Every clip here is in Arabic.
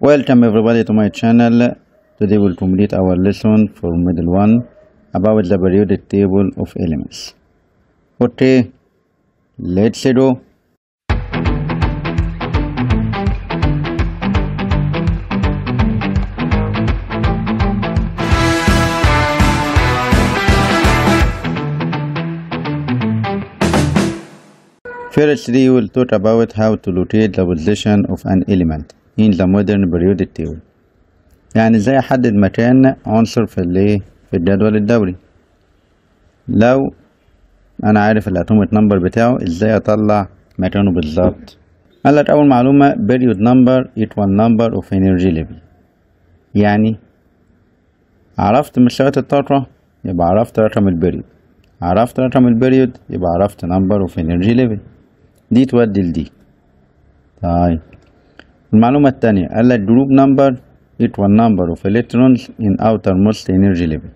Welcome everybody to my channel. Today we'll complete our lesson for middle one about the periodic table of elements. Okay, let's go. Firstly, we will talk about how to locate the position of an element. in the modern periodic table يعني ازاي احدد مكان عنصر في الايه في الجدول الدوري لو انا عارف الاتوميك نمبر بتاعه ازاي اطلع مكانه بالظبط قال لك اول معلومه بيريود نمبر ايكوال نمبر اوف انرجي ليفل يعني عرفت مستويات الطاقه يبقى عرفت رقم البريود عرفت رقم البريود يبقى عرفت نمبر اوف انرجي ليفل دي تودي لدي طيب المعلومة الثانية قال لك جروب نمبر equal number of electrons in outermost energy level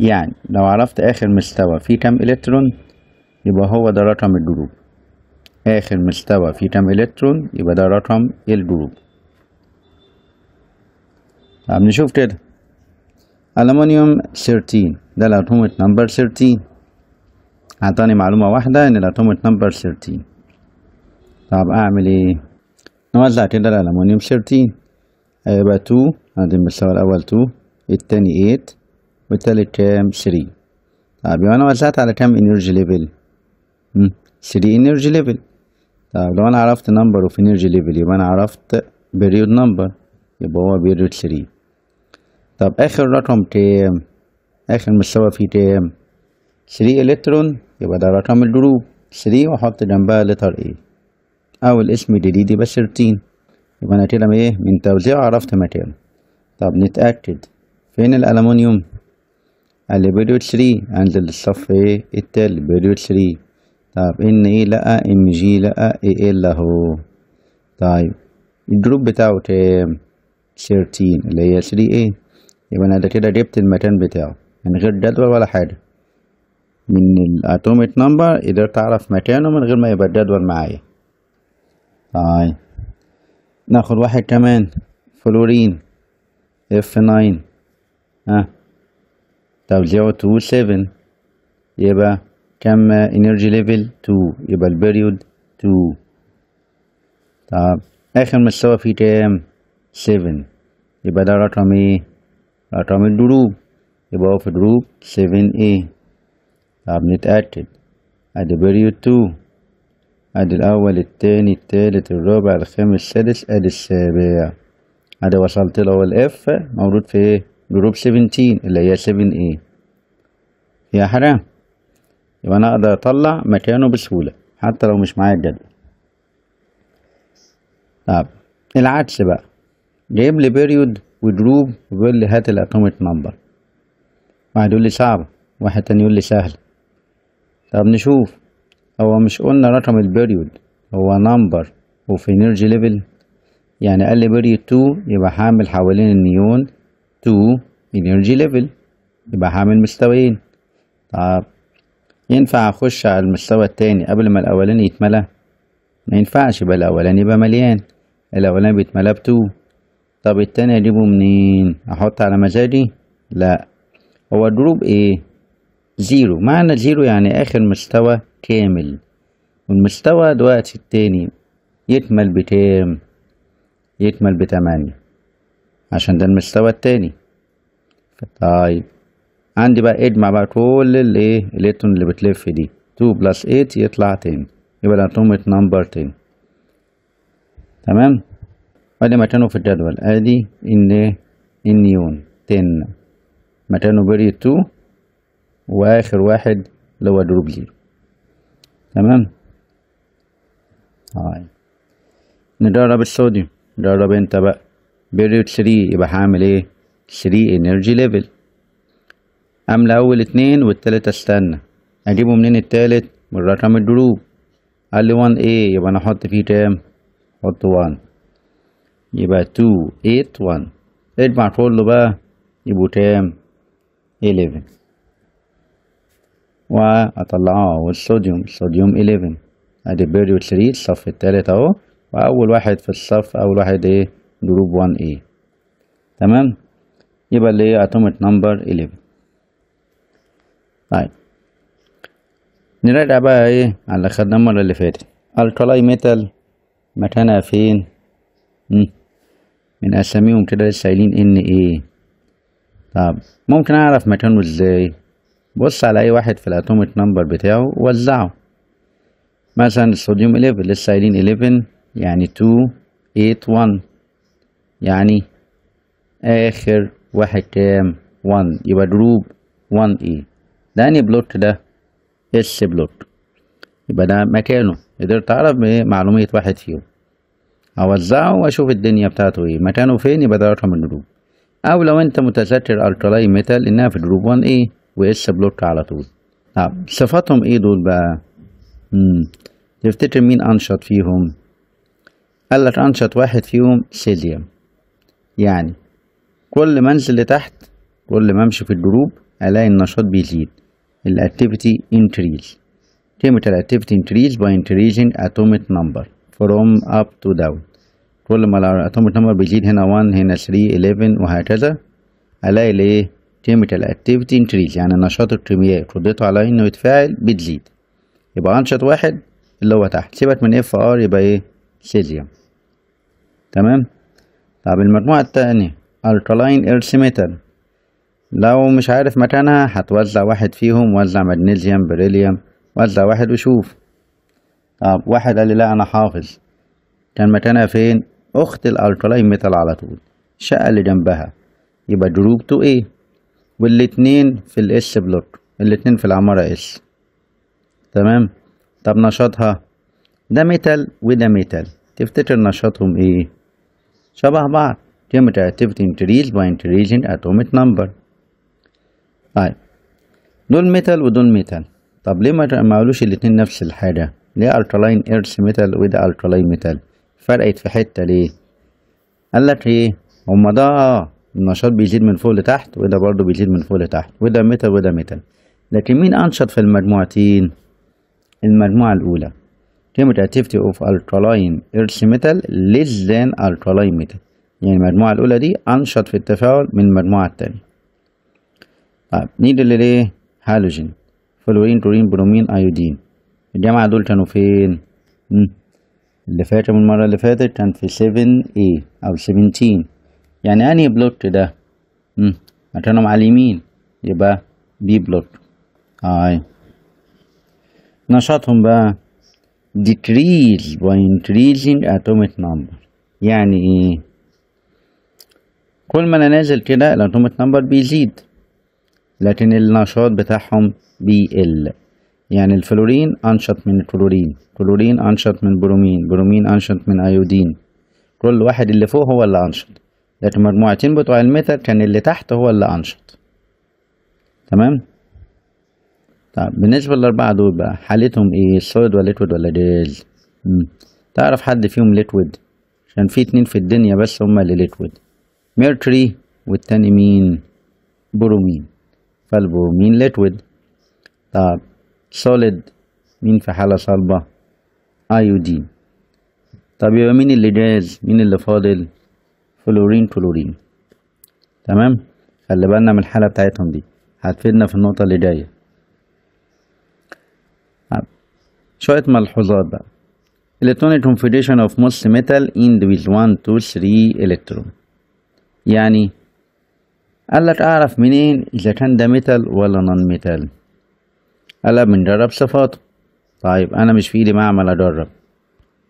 يعني لو عرفت آخر مستوى فيه كام إلكترون يبقى هو ده رقم الجروب آخر مستوى فيه كام إلكترون يبقى ده رقم الجروب طب نشوف كده ألمنيوم 13 ده الأتومت نمبر 13 أعطاني معلومة واحدة إن الأتومت نمبر 13 طب أعمل إيه نوال لا تندر على مونيوم شرتين أربعة تو هذا المستوى الأول تو الثاني إيت والثالث كام سري طب يبقى أنا وزعت على كام إنرجي ليفل سري إنرجي ليفل طب لو أنا عرفت نمبر أوف إنرجي ليفل يبقى أنا عرفت بيريود نمبر يبقى هو بيريود سري طب آخر رقم كام آخر مستوى فيه كام سري إلكترون يبقى ده رقم الجروب سري وأحط جنبها لتر إيه او الاسم الجديد يبقى 13 يبقى انا كده ايه من توزيع عرفت مكانه طب نتاكد فين الالومنيوم اللي بيديو 3 انزل للصف ايه التالت بيديو 3 طب ان ايه لا ام جي لا اي إيه ال اهو طيب الجروب بتاعه كام 13 اللي هي 3 ايه يبقى انا ده كده جبت المكان بتاعه من غير جدول ولا حاجه من الاتوميك نمبر قدرت اعرف مكانه من غير ما يبقى جدول معايا هاي طيب. ناخد واحد كمان فلورين اف ناين ها طب زيرو تو سفن يبقى كم انرجي ليفل تو يبقى البريود تو طب اخر مستوى في كام سفن يبقى ده رقم ايه رقم الدروب يبقى هو في دروب سفن ايه طب نتأكد ادي بريود تو ادي الاول التاني التالت الرابع الخامس السادس ادي السابع ادي وصلت له الاف مولود في ايه جروب 17 اللي هي 7 ايه يا حرام يبقى انا اقدر اطلع مكانه بسهولة حتى لو مش معايا الجدول طب العكس بقى جايب لي بيريود وجروب وبيقول لي هات الاتوميك نمبر واحد يقول لي صعب واحد تاني يقول لي سهل طب نشوف هو مش قلنا رقم البريود هو نمبر وفي انرجي ليفل يعني قال لي بريود 2 يبقى حامل حوالين النيون 2 انرجي ليفل يبقى حامل مستويين طب ينفع اخش على المستوى التاني قبل ما الاولاني يتملى ما ينفعش يبقى الاولاني يبقى مليان الاولاني بيتملى 2 طب التاني اجيبه منين احط على مزاجي لا هو الدروب ايه زيرو معنى زيرو يعني اخر مستوى كامل والمستوى دلوقتي التاني يكمل بكام يكمل بتمانية عشان ده المستوى التاني طيب عندي بقى اجمع بقى كل الايه الالكترون اللي بتلف دي 2 بلس 8 يطلع تاني يبقى الاتومة نمبر تاني تمام ادي مكانه في الجدول ادي ان النيون 10 مكانه بريد 2 واخر واحد اللي هو دروب زيرو تمام هاي آه. نجرب الصوديوم جرب انت بقى بيريو 3 يبقى هعمل ايه 3 انرجي ليفل املى اول اتنين والتالت استنى اجيبه منين التالت من رقم الدروب قال لي 1 a يبقى انا احط فيه كام احط 1 يبقى 2 8 1 اجمع كله بقى يبقوا كام 11 واطلعه اهو الصوديوم 11 ادي بيريو 3 الصف التالت اهو واول واحد في الصف اول واحد ايه جروب 1 ايه تمام يبقى اللي هي اتوميك نمبر 11 طيب نراجع بقى ايه على اللي خدناه المره اللي فاتت الكلاي ميتال مكانها فين من اساميهم كده لسه قايلين ان ايه طب ممكن اعرف مكانه ازاي بص على أي واحد في الأتوميك نمبر بتاعه ووزعه مثلا الصوديوم 11 لسه قايلين 11 يعني 2 8 1 يعني آخر واحد كام 1 يبقى جروب 1 اي ده أنهي بلوك ده اس بلوك يبقى ده مكانه قدرت أعرف بمعلومية واحد فيهم أوزعه وأشوف الدنيا بتاعته إيه مكانه فين يبقى ده رقم الجروب أو لو أنت متذكر ألكالاي ميتال إنها في جروب 1 اي واس بلوك على طول نعم صفاتهم ايه دول بقى مم. تفتكر مين انشط فيهم قال لك انشط واحد فيهم سيليوم يعني كل ما انزل لتحت كل ما امشي في الجروب الاقي النشاط بيزيد الاكتيفيتي انكريز قيمة الاكتيفيتي انكريز باي انكريزنج اتوميك نمبر فروم اب تو داون كل ما الاتوميك نمبر بيزيد هنا 1 هنا 3 11 وهكذا الاقي الايه كيميكال اكتيفيتي انكريز يعني النشاط الكيميائي قدرته على انه يتفاعل بتزيد يبقى انشط واحد اللي هو تحت سيبك من اف ار يبقى ايه سيليوم تمام طب المجموعة التانية الكالاين ايرث ميتال لو مش عارف مكانها هتوزع واحد فيهم وزع مغنيسيوم بريليوم وزع واحد وشوف طب واحد قال لي لا انا حافظ كان مكانها فين اخت الالكالاين ميتال على طول الشقة اللي جنبها يبقى جروب تو ايه والاتنين في الاس بلوك الاتنين في العمارة اس تمام طب نشاطها ده ميتال وده ميتال تفتكر نشاطهم ايه شبه بعض geometry انتريز increase by increasing اتوميك نمبر طيب دول ميتال ودول ميتال طب ليه ما معلوش الاتنين نفس الحاجة ليه الكلاين ايرث ميتال وده الكلاين ميتال فرقت في حتة ليه قالك ايه هما ده النشاط بيزيد من فوق لتحت وده برضو بيزيد من فوق لتحت وده متر وده متر لكن مين أنشط في المجموعتين المجموعة الأولى قيمة activity of alkaline earth metal less than alkaline metal يعني المجموعة الأولى دي أنشط في التفاعل من المجموعة التانية طيب نيجي لليه؟ هالوجين فلورين كلورين برومين أيودين الجامعة دول كانوا فين؟ اللي فاتوا من المرة اللي فاتت كان في 7A أو 17 يعني انهي بلوت ده امم عشانهم على اليمين يبقى دي بلوت اي نشاطهم بقى decrease by increasing atomic number يعني ايه كل ما انا نازل كده الاتوميك نمبر بيزيد لكن النشاط بتاعهم بيقل يعني الفلورين انشط من الكلورين كلورين انشط من برومين برومين انشط من ايودين كل واحد اللي فوق هو اللي انشط لكن مجموعتين بتوع الميتر كان اللي تحت هو اللي أنشط تمام طب بالنسبة للأربعة دول بقى حالتهم إيه سوليد ولا ليكويد ولا جاز تعرف حد فيهم ليكويد عشان في اتنين في الدنيا بس هما اللي ليكويد ميركوري والتاني مين برومين فالبرومين ليكويد طب سوليد مين في حالة صلبة ايودين طب يبقى مين اللي جاز مين اللي فاضل فلورين فلورين تمام خلي بالنا من الحالة بتاعتهم دي هتفيدنا في النقطة اللي جاية شوية ملحوظات بقى electronic configuration of most metal end with 1 2 3 electron يعني قال لك اعرف منين اذا كان ده ميتال ولا نون ميتال قال بنجرب صفاته طيب انا مش في ايدي معمل اجرب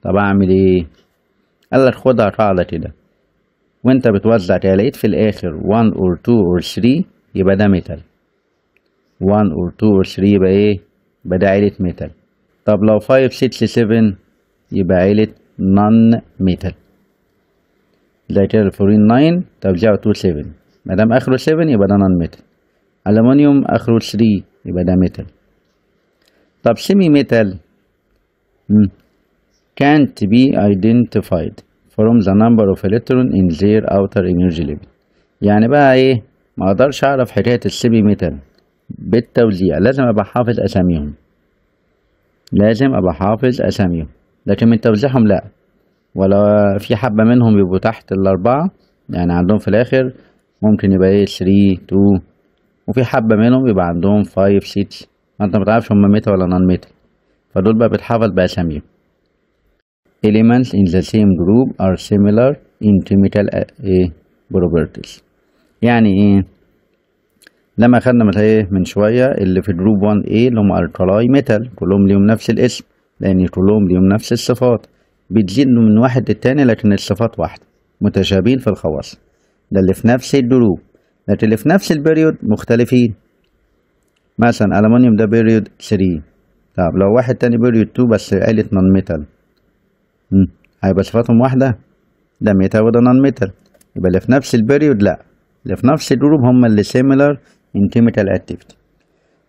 طب اعمل ايه قال لك خدها قاعده كده وانت بتوزع كده لقيت في الاخر 1 or 2 or 3 يبقى ده ميتال 1 or 2 or 3 يبقى ايه يبقى ده عيلة ميتال طب لو 5 6 7 يبقى عيلة نون ميتال ده كده الفلورين 9 طب جاو 2 7 ما دام اخره 7 يبقى ده نون ميتال ألمونيوم اخره 3 يبقى ده ميتال طب سيمي ميتال كانت بي ايدنتيفايد from the number of electron in their outer energy limit يعني بقى ايه ما اقدرش اعرف حكايه السيمي ميتال بالتوزيع لازم ابقى حافظ اساميهم لازم ابقى حافظ اساميهم لكن من توزيعهم لا ولا في حبه منهم يبقوا تحت الاربعه يعني عندهم في الاخر ممكن يبقى ايه 3 2 وفي حبه منهم يبقى عندهم 5 6 انت متعرفش هم ميتا ولا نان ميتا فدول بقى بتحافظ باساميهم elements in the same group are similar in chemical uh, eh, properties يعني ايه لما خدنا مثلا ايه من شويه اللي في جروب 1 a اللي هم الكلاي ميتال كلهم ليهم نفس الاسم لان كلهم ليهم نفس الصفات بتزيد من واحد للتاني لكن الصفات واحده متشابهين في الخواص ده اللي في نفس الجروب لكن اللي في نفس البريود مختلفين مثلا الومنيوم ده بريود 3 طب لو واحد تاني بريود 2 بس عيلة نون ميتال هيبقى صفاتهم واحدة ده ميتر وده نون ميتر يبقى اللي في نفس البريود لأ اللي في نفس الجروب هما اللي سيميلار ان chemical activity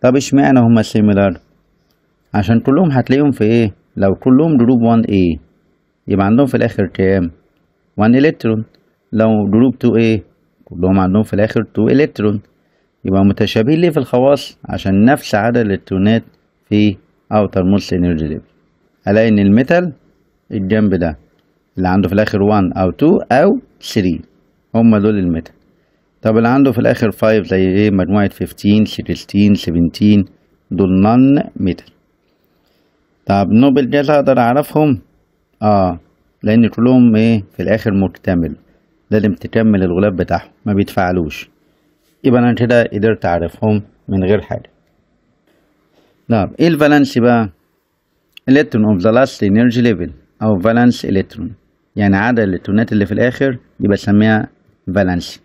طب اشمعنى هما سيميلار عشان كلهم هتلاقيهم في ايه لو كلهم جروب 1A يبقى عندهم في الآخر كام 1 إلكترون لو جروب 2A كلهم عندهم في الآخر 2 إلكترون يبقى متشابهين ليه في الخواص عشان نفس عدد الإلكترونات في اوتر موست انرجي ليفل ألاقي إن الميتال الجنب ده اللي عنده في الاخر 1 او 2 او 3 هم دول الميتا طب اللي عنده في الاخر 5 زي ايه مجموعة 15 16 17 دول نون ميتا طب نوبل جاز اقدر اعرفهم اه لان كلهم ايه في الاخر مكتمل لازم تكمل الغلاف بتاعهم ما بيتفعلوش يبقى انا كده قدرت اعرفهم من غير حاجة طب ايه الفالنسي بقى؟ الكترون اوف ذا لاست انرجي ليفل أو فالانس إلكترون يعني عدد الإلكترونات اللي في الآخر دي بسميها فالنسي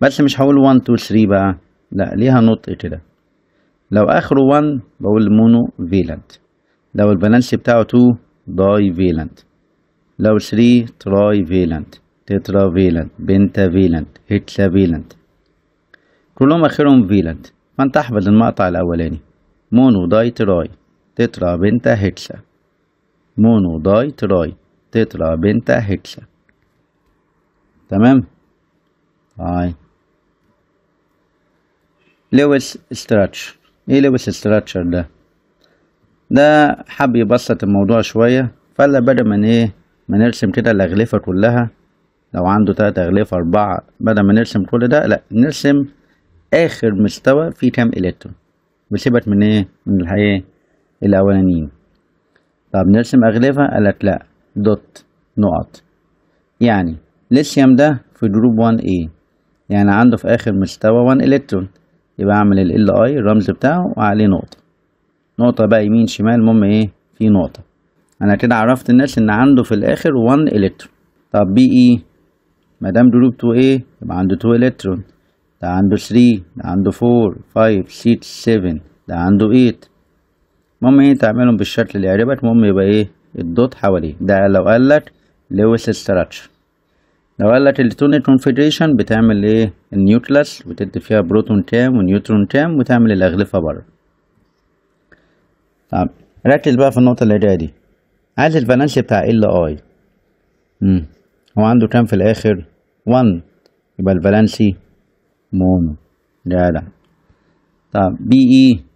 بس مش هقول 1 2 3 بقى لا ليها نطق كده لو آخره 1 بقول مونو فيلنت لو الفالنسي بتاعه 2 داي فيلنت لو 3 تراي فيلنت تترا فيلنت بنتا فيلنت هيكسا فيلنت كلهم آخرهم فيلنت فانت احفظ المقطع الأولاني مونو داي تراي تترا بنتا هيكسا مونو داي تراي تترا بنتا هكسا تمام هاي لويس ستراتشر ايه لويس ستراتشر ده ده حب يبسط الموضوع شوية فلا بدل من ايه ما نرسم كده الأغلفة كلها لو عنده تلات أغلفة أربعة بدل ما نرسم كل ده لأ نرسم آخر مستوى فيه كام إلكترون بسيبك من ايه من الحقيقة الأولانيين طب نرسم أغلفة قالت لأ دوت نقط يعني ليثيوم ده في جروب 1A يعني عنده في آخر مستوى 1 إلكترون يبقى أعمل ال ال أي الرمز بتاعه وعليه نقطة نقطة بقى يمين شمال المهم إيه في نقطة أنا كده عرفت الناس إن عنده في الآخر 1 إلكترون طب بي إي e، ما دام جروب 2A يبقى عنده 2 إلكترون ده عنده 3 ده عنده 4 5 6 7 ده عنده 8 المهم ايه تعملهم بالشكل اللي يعجبك المهم يبقى ايه الدوت حواليه ده لو قال لك لويس ستراتش لو قال لك الالكترون كونفيجريشن بتعمل ايه النيوكلاس بتدي فيها بروتون كام ونيوترون كام وتعمل الاغلفه بره طب ركز بقى في النقطه اللي جايه دي عايز الفالنسي بتاع ال اي امم هو عنده كام في الاخر 1 يبقى الفالنسي مونو جدع طب بي اي e.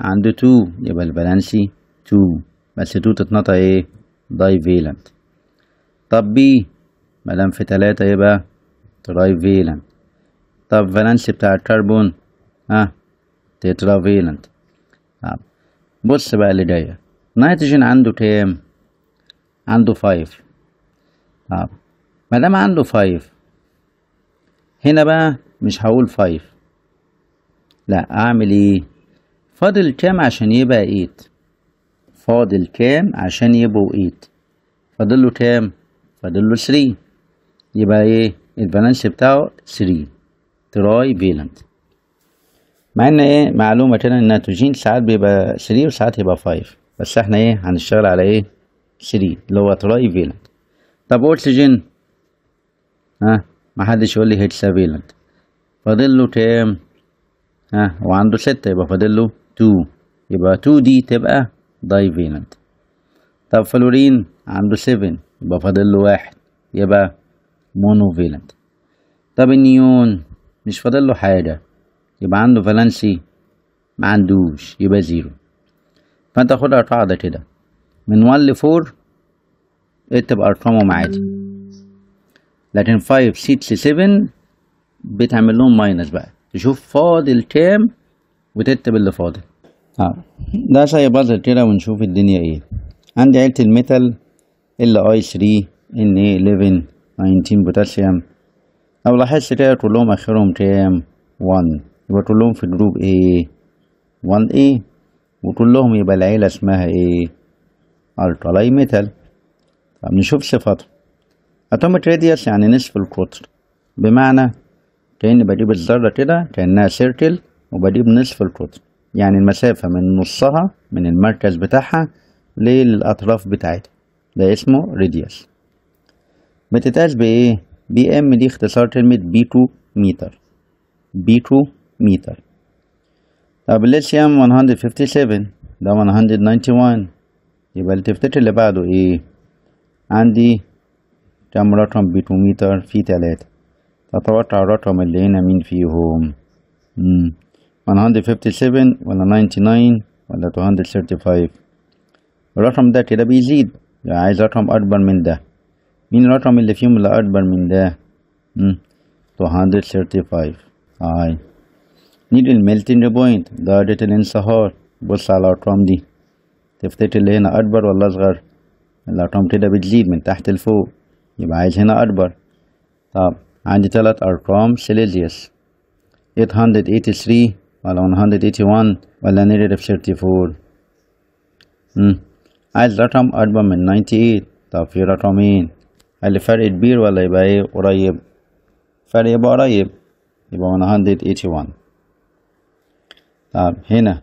عنده تو يبقى الفالنسي تو بس تو تتنطى ايه داي فيلنت طب بي مدام في تلاتة يبقى تراي فيلنت طب فالنسي بتاع الكربون ها تترا فيلنت طب بص بقى اللي جاية نيتروجين عنده كام عنده فايف طب مدام عنده فايف هنا بقى مش هقول فايف لا اعمل ايه فاضل كام عشان يبقى ايت فاضل كام عشان يبقوا ايت له كام فاضل له 3 يبقى ايه البالانس بتاعه 3 تراي فيلنت مع ان ايه معلومه كده ان النيتروجين ساعات بيبقى 3 وساعات يبقى 5 بس احنا ايه هنشتغل على ايه 3 اللي هو تراي فيلنت طب اكسجين ها ما حدش يقول لي هيتسا فيلنت فاضل له كام ها وعنده 6 يبقى فاضل له 2 يبقى 2 دي تبقى دايفيننت طب فلورين عنده 7 يبقى فاضل له واحد يبقى مونوفيلنت طب النيون مش فاضل له حاجة يبقى عنده فالانسي ما عندوش يبقى زيرو فانت خد القاعدة كده من 1 ل 4 اكتب ارقامهم عادي لكن 5 6 7 بتعمل لهم ماينس بقى تشوف فاضل كام وتكتب اللي فاضل اه ده شيء بازل كده ونشوف الدنيا ايه عندي عيلة الميتال ال اي 3 ان اي 11 19 بوتاسيوم او لاحظت كده كلهم اخرهم كام 1 يبقى كلهم في جروب ايه 1 اي وكلهم يبقى العيلة اسمها ايه الكالاي ميتال طب نشوف صفاتها اتوميك راديوس يعني نصف القطر بمعنى كأني بجيب الذرة كده كأنها سيركل وبجيب نصف القطر يعني المسافة من نصها من المركز بتاعها للأطراف بتاعتها ده اسمه radius بتتقاس بإيه؟ بي ام دي اختصار كلمة تو متر بي تو متر طب الليثيوم 157 ده 191 يبقى اللي تفتكر اللي بعده ايه؟ عندي كام رقم بي تو متر؟ فيه تلاتة تتوقع الرقم اللي هنا مين فيهم؟ مم. 157 ولا 99 ولا 235 الرقم ده كده بيزيد يعني عايز رقم أكبر من ده مين الرقم اللي فيهم اللي أكبر من ده؟ مم. 235 أي نيد الميلتنج بوينت درجة الانصهار بص على الأرقام دي تفتكر اللي هنا أكبر ولا أصغر؟ الأرقام كده بتزيد من تحت لفوق يبقى عايز هنا أكبر طب عندي ثلاث أرقام سيليزيوس 883 while 181 while a negative 34 مم. الرقم 498 طب في رقم مين هل الفرق كبير ولا يبقى ايه قريب فرق يبقى قريب يبقى 181 طب هنا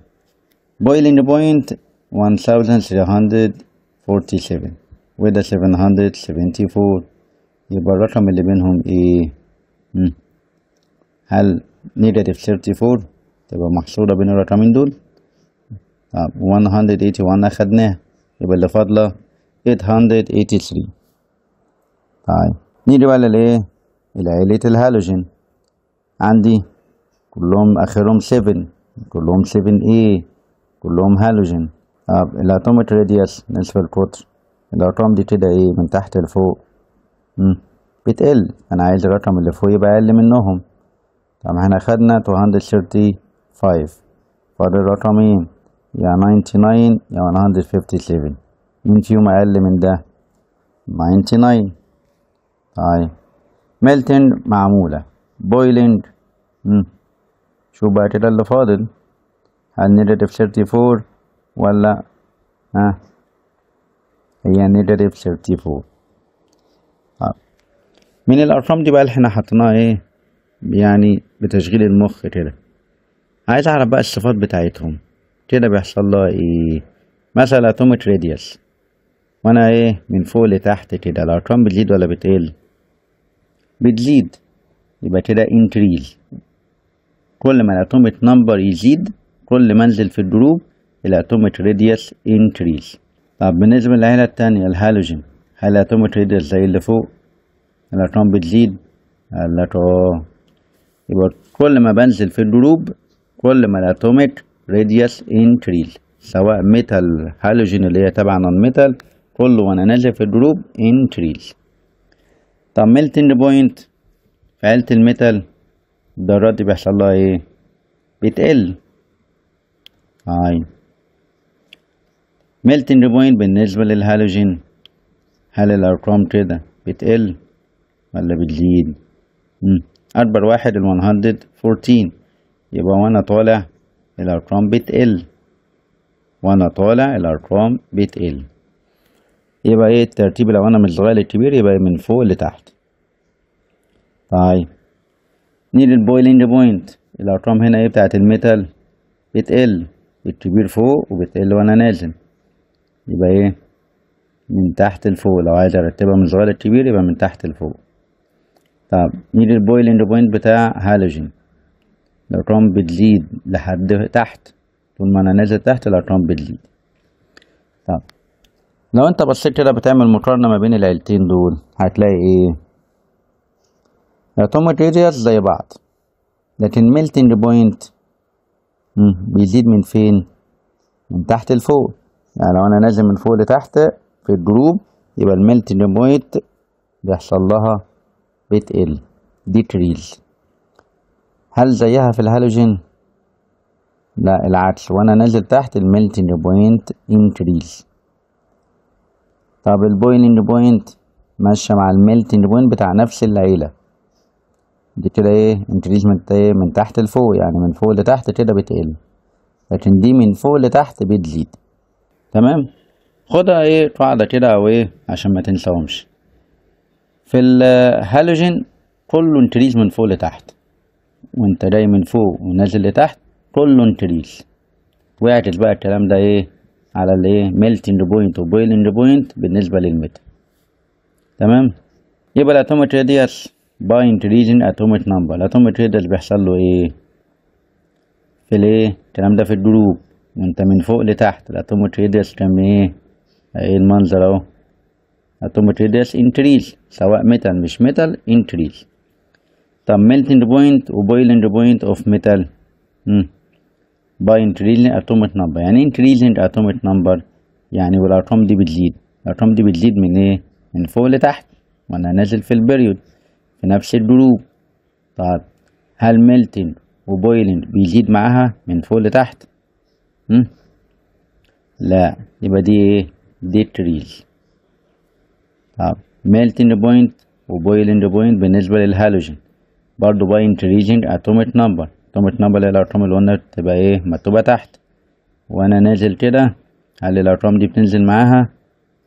boiling point 1347 وده 774 يبقى الرقم اللي بينهم ايه مم. هل negative 34 تبقى محصورة بين الرقمين دول طب 181 أخدناها يبقى اللي فاضلة 883 طيب نيجي بقى للإيه؟ لعيلة الهالوجين عندي كلهم آخرهم 7 كلهم 7A كلهم هالوجين طب آه، الأتوميك راديوس نصف القطر الأرقام دي كده إيه من تحت لفوق بتقل أنا عايز الرقم اللي فوق يبقى أقل منهم طب احنا خدنا 230 5 for the رقمين يا 99 يا 157 مين فيهم أقل من ده 99 طيب ميلتنج معمولة بويلنج شو بقى كده اللي فاضل هل نيجاتيف 34 ولا ها هي نيجاتيف 34 من الأرقام دي بقى اللي احنا حطيناها ايه يعني بتشغيل المخ كده عايز اعرف بقى الصفات بتاعتهم كده بيحصل له ايه مثلا اتوميك راديوس وانا ايه من فوق لتحت كده الارقام بتزيد ولا بتقل بتزيد يبقى كده انكريز كل ما الاتوميك نمبر يزيد كل ما انزل في الجروب الاتوميك راديوس انكريز طب بالنسبة للعيلة التانية الهالوجين هل الاتوميك راديوس زي اللي فوق الارقام بتزيد قال لك اه يبقى كل ما بنزل في الجروب كل ما الاتوميك راديوس انكريز سواء ميتال هالوجين اللي هي تبع نون ميتال كل وانا نازل في الجروب انكريز طب ميلتنج بوينت في عيلة الميتال الدرجات دي بيحصل لها ايه بتقل هاي طيب. ميلتنج بوينت بالنسبة للهالوجين هل الأرقام كده بتقل ولا بتزيد؟ أكبر واحد ال 114 يبقى وانا طالع الارقام بتقل وانا طالع الارقام بتقل يبقى ايه الترتيب لو انا من الصغير للكبير يبقى من فوق لتحت طيب نيجي البويلينج بوينت الارقام هنا ايه بتاعت الميتال بتقل الكبير فوق وبتقل وانا نازل يبقى ايه من تحت لفوق لو عايز ارتبها من صغير للكبير يبقى من تحت لفوق طب نيجي البويلينج بوينت بتاع هالوجين الارقام بتزيد لحد تحت طول ما انا نازل تحت الارقام بتزيد طب لو انت بصيت كده بتعمل مقارنة ما بين العيلتين دول هتلاقي ايه الاتوميك radius زي بعض لكن ميلتنج بوينت بيزيد من فين من تحت لفوق يعني لو انا نازل من فوق لتحت في الجروب يبقى الميلتنج بوينت بيحصل لها بتقل decrease هل زيها في الهالوجين لا العكس وانا نازل تحت الميلتنج بوينت انكريز طب البويلنج بوينت ماشيه مع الميلتنج بوينت بتاع نفس العيله دي كده ايه انكريز من من تحت لفوق يعني من فوق لتحت كده بتقل لكن دي من فوق لتحت بتزيد تمام خدها ايه قاعده كده او ايه عشان ما تنساهمش في الهالوجين كله انكريز من فوق لتحت وانت جاي من فوق ونازل لتحت كله انتريز واعكس بقى الكلام ده ايه على الايه ميلتنج بوينت وبويلنج بوينت بالنسبه للمتر تمام يبقى الاتوميك راديوس باي ريجن اتوميك نمبر الاتوميك راديوس بيحصل له ايه في الايه الكلام ده في الجروب وانت من فوق لتحت الاتوميك راديوس كان ايه ايه المنظر اهو اتوميك راديوس انكريز سواء ميتال مش ميتال انكريز طب melting point وبويلنج بوينت اوف ميتال باي انتريلنت اتوميك نمبر يعني ايه انتريلنت اتوميك نمبر يعني والأرقام دي بتزيد الأرقام دي بتزيد من ايه من فوق لتحت وانا نازل في البريود في نفس الجروب طب هل ميلتنج وبويلنج بيزيد معاها من فوق لتحت مم. لا يبقى دي ايه دي تريل طب ميلتنج بوينت وبويلنج بوينت بالنسبة للهالوجين برضو باي انتريجنج اتوميت نمبر اتوميت نمبر اللي هي الارقام اللي تبقى ايه مكتوبه تحت وانا نازل كده هل الارقام دي بتنزل معاها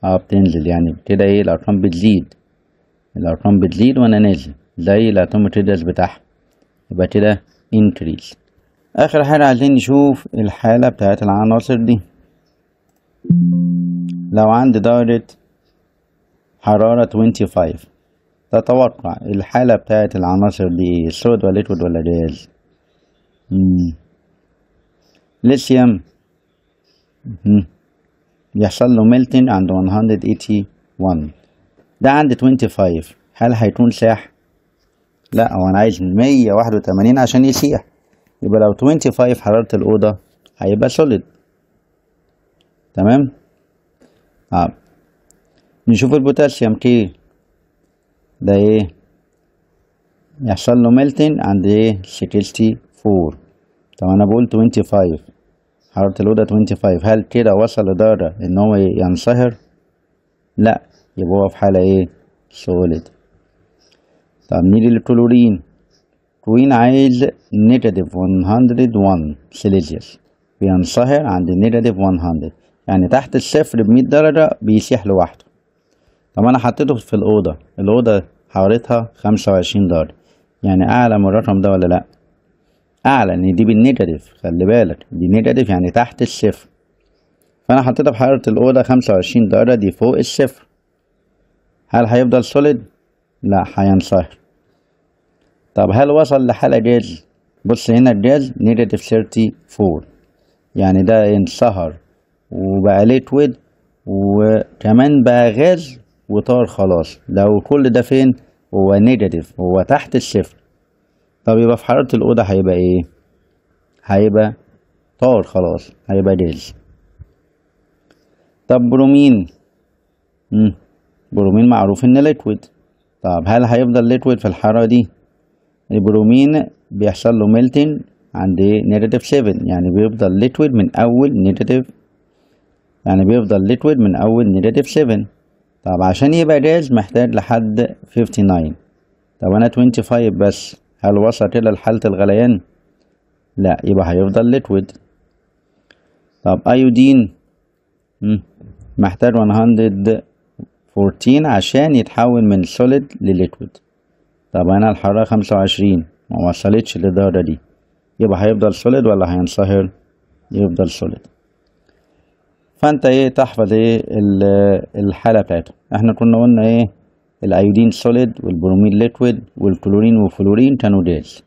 اه بتنزل يعني كده ايه الارقام بتزيد الارقام بتزيد وانا نازل زي الاتوميت إيه؟ ريدرز بتاعها يبقى كده increase اخر حاجه عايزين نشوف الحاله بتاعت العناصر دي لو عندي درجه حراره 25 تتوقع الحالة بتاعت العناصر دي سود ولا الأسود ولا جاز ليثيوم يحصل له ميلتين عند 181 ده عند 25 هل هيكون ساح؟ لا هو أنا عايز 181 عشان يسيح يبقى لو 25 حرارة الأوضة هيبقى سوليد تمام؟ اه نشوف البوتاسيوم كي ده ايه يحصل له ميلتن عند ايه فور طب انا بقول فايف حرارة الأوضة فايف هل كده وصل لدرجة ان هو ينصهر لا يبقى هو في حالة ايه سوليد طب نيجي للكلورين كوين عايز نيجاتيف 101 سيليزيوس بينصهر عند نيجاتيف 100 يعني تحت الصفر بمية درجة بيسيح لوحده طب انا حطيته في الاوضه الاوضه حوالتها خمسة وعشرين دولار يعني اعلى من الرقم ده ولا لا اعلى ان يعني دي بالنيجاتيف خلي بالك دي نيجاتيف يعني تحت الصفر فانا حطيتها في حراره الاوضه خمسة وعشرين درجه دي فوق الصفر هل هيفضل سوليد لا هينصهر طب هل وصل لحاله جاز بص هنا الجاز نيجاتيف 34 يعني ده انصهر وبقى ليكويد وكمان بقى غاز وطار خلاص لو كل ده فين هو نيجاتيف هو تحت الصفر طب يبقى في حرارة الأوضة هيبقى ايه هيبقى طار خلاص هيبقى ديز طب برومين مم. برومين معروف ان ليكويد طب هل هيفضل ليكويد في الحرارة دي البرومين بيحصل له ميلتين عند نيجاتيف إيه؟ 7 يعني بيفضل ليكويد من اول نيجاتيف يعني بيفضل ليكويد من اول نيجاتيف 7 طب عشان يبقى جاهز محتاج لحد 59 طب انا 25 بس هل وصلت الى حالة الغليان لا يبقى هيفضل ليكويد طب ايودين محتاج 114 عشان يتحول من سوليد لليكويد طب انا الحرارة 25 ما وصلتش للدرجة دي يبقى هيفضل سوليد ولا هينصهر يفضل سوليد فانت ايه تحفظ ايه الحاله بتاعته احنا كنا قلنا ايه الايودين سوليد والبرومين ليكويد والكلورين والفلورين كانوا جاز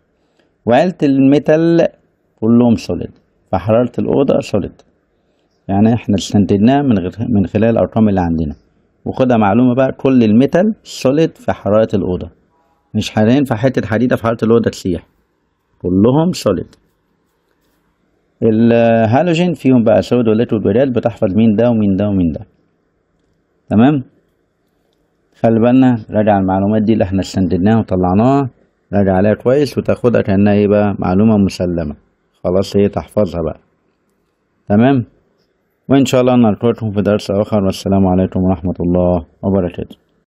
وعيله الميتال كلهم سوليد فحراره الاوضه سوليد يعني احنا استنتجناها من غير من خلال الارقام اللي عندنا وخدها معلومه بقى كل الميتال سوليد في حراره الاوضه مش في حته حديده في حراره الاوضه تسيح كلهم سوليد الهالوجين فيهم بقى سود وليتود وداد بتحفظ مين ده ومين ده ومين ده تمام خلي بالنا راجع المعلومات دي اللي احنا استنددناها وطلعناها راجع عليها كويس وتاخدها كأنها ايه بقى معلومة مسلمة خلاص هي تحفظها بقى تمام وإن شاء الله نلقاكم في درس آخر والسلام عليكم ورحمة الله وبركاته